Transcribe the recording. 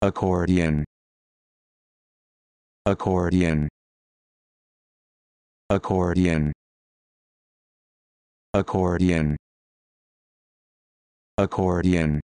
accordion accordion accordion accordion accordion